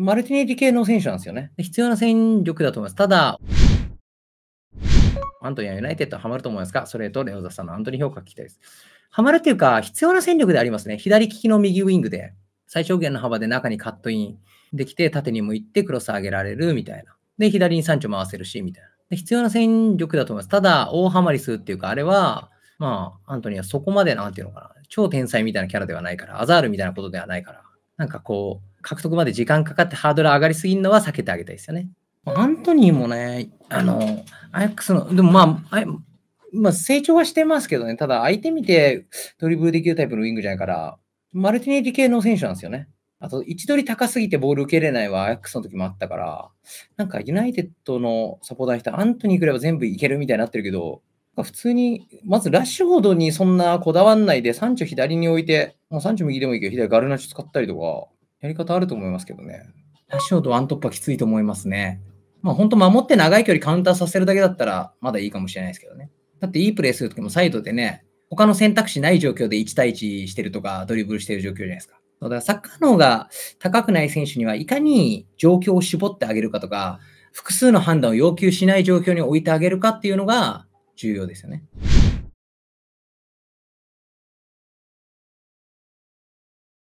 マルティネリ系の選手なんですよね。必要な戦力だと思います。ただ、アントニーはユナイテッドはまると思いますかそれとレオザさんのアントニー評価聞きたいです。はまるっていうか、必要な戦力でありますね。左利きの右ウィングで、最小限の幅で中にカットインできて、縦に向いてクロス上げられるみたいな。で、左にチョ回せるし、みたいな。で必要な戦力だと思います。ただ、大ハマりするっていうか、あれは、まあ、アントニーはそこまで、なんていうのかな、超天才みたいなキャラではないから、アザールみたいなことではないから、なんかこう、獲得まで時間かかってハードル上がりすぎるのは避けてあげたいですよね。アントニーもね、あの、アヤックスの、でもまあ、あまあ、成長はしてますけどね、ただ相手見てドリブルできるタイプのウィングじゃないから、マルティネリ系の選手なんですよね。あと、位置取り高すぎてボール受けれないはアヤックスの時もあったから、なんかユナイテッドのサポーターの人、アントニーくれば全部いけるみたいになってるけど、普通に、まずラッシュほどにそんなこだわんないで、サンチ左に置いて、もうサンチ右でもいいけど、左ガルナチュ使ったりとか、やり方あると思いますけどね。ラッシュほどワントップはきついと思いますね。まあ本当守って長い距離カウンターさせるだけだったら、まだいいかもしれないですけどね。だっていいプレーするときもサイドでね、他の選択肢ない状況で1対1してるとか、ドリブルしてる状況じゃないですか。だからサッカーの方が高くない選手にはいかに状況を絞ってあげるかとか、複数の判断を要求しない状況に置いてあげるかっていうのが、重要ですよね。